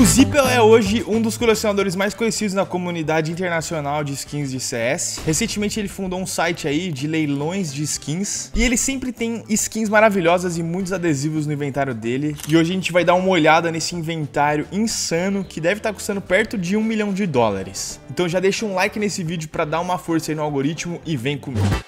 O Zippel é hoje um dos colecionadores mais conhecidos na comunidade internacional de skins de CS. Recentemente ele fundou um site aí de leilões de skins e ele sempre tem skins maravilhosas e muitos adesivos no inventário dele. E hoje a gente vai dar uma olhada nesse inventário insano que deve estar tá custando perto de um milhão de dólares. Então já deixa um like nesse vídeo para dar uma força aí no algoritmo e vem comigo.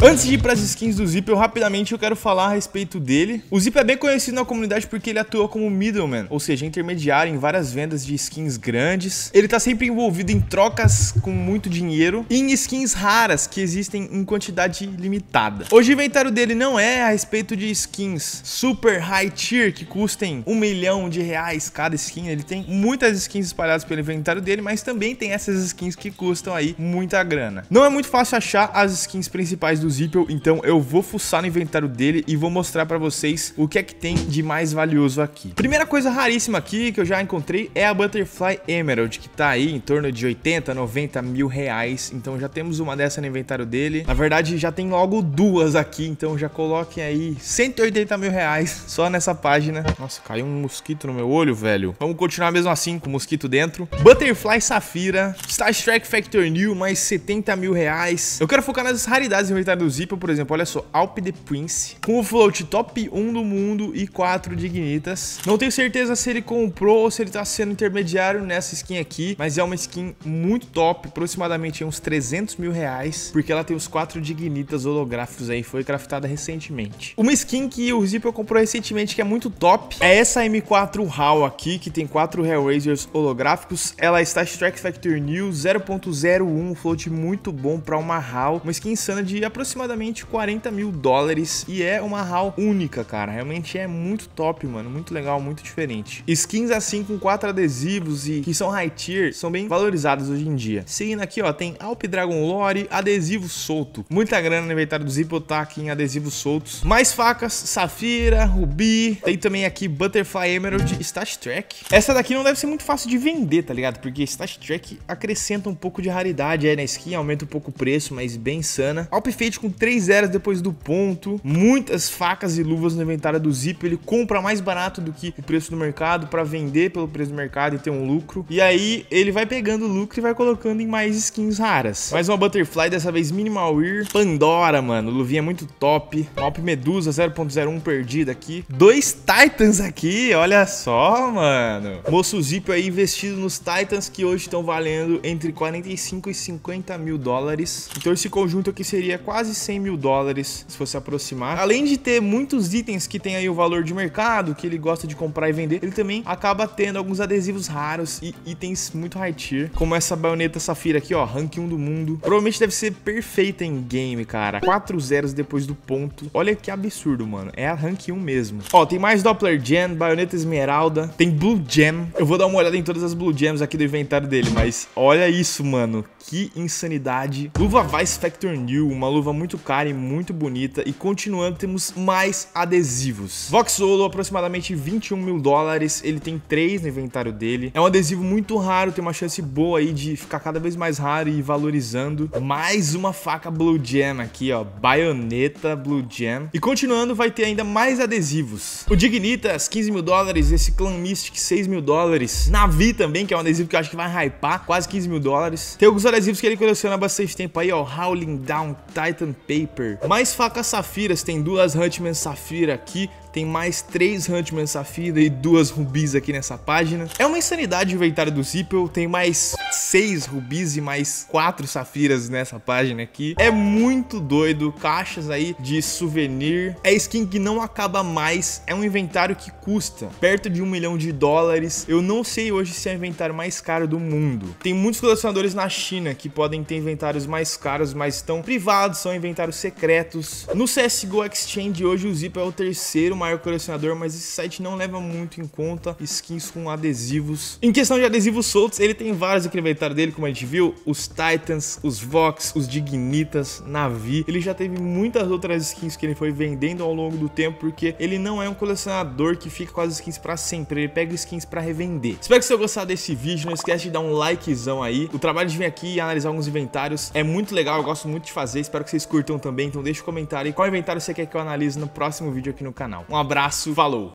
Antes de ir para as skins do Zip, eu rapidamente eu quero falar a respeito dele. O Zip é bem conhecido na comunidade porque ele atua como middleman, ou seja, intermediário em várias vendas de skins grandes. Ele tá sempre envolvido em trocas com muito dinheiro e em skins raras que existem em quantidade limitada. Hoje o inventário dele não é a respeito de skins super high tier que custem um milhão de reais cada skin. Ele tem muitas skins espalhadas pelo inventário dele, mas também tem essas skins que custam aí muita grana. Não é muito fácil achar as skins principais do do Zippel, então eu vou fuçar no inventário dele e vou mostrar pra vocês o que é que tem de mais valioso aqui. Primeira coisa raríssima aqui que eu já encontrei é a Butterfly Emerald, que tá aí em torno de 80, 90 mil reais, então já temos uma dessa no inventário dele. Na verdade, já tem logo duas aqui, então já coloquem aí 180 mil reais só nessa página. Nossa, caiu um mosquito no meu olho, velho. Vamos continuar mesmo assim, com o mosquito dentro. Butterfly Safira, Star Trek Factor New, mais 70 mil reais. Eu quero focar nas raridades do inventário do Zipo, por exemplo, olha só, Alp de Prince, com o float top 1 do mundo e 4 dignitas. Não tenho certeza se ele comprou ou se ele está sendo intermediário nessa skin aqui, mas é uma skin muito top, aproximadamente uns 300 mil reais, porque ela tem os 4 dignitas holográficos aí, foi craftada recentemente. Uma skin que o Zipo comprou recentemente que é muito top é essa M4 HAL aqui, que tem 4 Hellraisers holográficos, ela está Strike Factor New 0.01, um float muito bom para uma HAL, uma skin insana de aproximadamente aproximadamente 40 mil dólares e é uma HAL única, cara. Realmente é muito top, mano. Muito legal, muito diferente. Skins assim com quatro adesivos e que são high tier são bem valorizadas hoje em dia. Seguindo aqui, ó, tem Alp Dragon Lore, adesivo solto. Muita grana no inventário do Zippo tá? em adesivos soltos. Mais facas, Safira, Rubi. Tem também aqui Butterfly Emerald Stash Track. Essa daqui não deve ser muito fácil de vender, tá ligado? Porque Stash Track acrescenta um pouco de raridade aí é, na skin, aumenta um pouco o preço, mas bem insana. Alp Fate com três eras depois do ponto, muitas facas e luvas no inventário do Zip, ele compra mais barato do que o preço do mercado para vender pelo preço do mercado e ter um lucro. E aí ele vai pegando o lucro e vai colocando em mais skins raras. Mais uma Butterfly, dessa vez Minimal Wear, Pandora, mano, luvinha muito top, Mop Medusa 0.01 perdida aqui, dois Titans aqui, olha só, mano. Moço Zip aí investido nos Titans que hoje estão valendo entre 45 e 50 mil dólares. Então esse conjunto aqui seria quase quase 100 mil dólares se fosse aproximar. Além de ter muitos itens que tem aí o valor de mercado, que ele gosta de comprar e vender, ele também acaba tendo alguns adesivos raros e itens muito high tier, como essa baioneta safira aqui, ó, rank 1 do mundo. Provavelmente deve ser perfeita em game, cara. 4 zeros depois do ponto. Olha que absurdo, mano. É a rank 1 mesmo. Ó, tem mais Doppler Gem, baioneta esmeralda, tem Blue Gem. Eu vou dar uma olhada em todas as Blue Gems aqui do inventário dele, mas olha isso, mano. Que insanidade. Luva Vice Factor New, uma luva luva muito cara e muito bonita. E continuando, temos mais adesivos. Vox Solo aproximadamente 21 mil dólares. Ele tem três no inventário dele. É um adesivo muito raro, tem uma chance boa aí de ficar cada vez mais raro e valorizando. Mais uma faca Blue Jam aqui, ó. Baioneta Blue Jam. E continuando, vai ter ainda mais adesivos. O Dignitas, 15 mil dólares. Esse Clan Mystic, 6 mil dólares. Navi também, que é um adesivo que eu acho que vai hypar. Quase 15 mil dólares. Tem alguns adesivos que ele coleciona há bastante tempo aí, ó. Howling Down Titan Titan Paper. Mais facas safiras, tem duas Huntman Safira aqui, tem mais três Huntman Safira e duas rubis aqui nessa página. É uma insanidade o inventário do Zippel, tem mais 6 rubis e mais 4 safiras nessa página aqui. É muito doido, caixas aí de souvenir. É skin que não acaba mais, é um inventário que custa perto de um milhão de dólares. Eu não sei hoje se é o inventário mais caro do mundo. Tem muitos colecionadores na China que podem ter inventários mais caros, mas estão privados, são inventários secretos. No CSGO Exchange hoje o Zip é o terceiro maior colecionador, mas esse site não leva muito em conta skins com adesivos. Em questão de adesivos soltos, ele tem vários aqui inventário dele, como a gente viu, os Titans, os Vox, os Dignitas, Navi. Ele já teve muitas outras skins que ele foi vendendo ao longo do tempo, porque ele não é um colecionador que fica com as skins para sempre, ele pega skins para revender. Espero que você tenha gostado desse vídeo, não esquece de dar um likezão aí. O trabalho de vir aqui e analisar alguns inventários é muito legal, eu gosto muito de fazer, espero que vocês curtam também, então deixa o um comentário aí qual inventário você quer que eu analise no próximo vídeo aqui no canal. Um abraço, falou!